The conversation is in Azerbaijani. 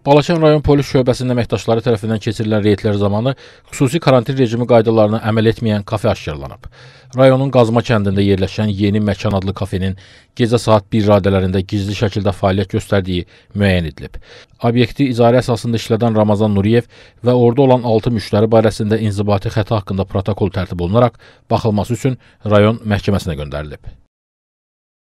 Balakən rayon polis şöbəsinin əməkdaşları tərəfindən keçirilən reydlər zamanı xüsusi karantin rejimi qaydalarına əməl etməyən kafe aşkarlanıb. Rayonun Qazma kəndində yerləşən Yeni Məkan adlı kafenin gecə saat 1 radələrində gizli şəkildə fəaliyyət göstərdiyi müəyyən edilib. Obyekti icarə əsasında işlədən Ramazan Nuriyev və orada olan 6 müştəri barəsində inzibati xəta haqqında protokol tərtib olunaraq baxılması üçün rayon məhkəməsinə göndərilib.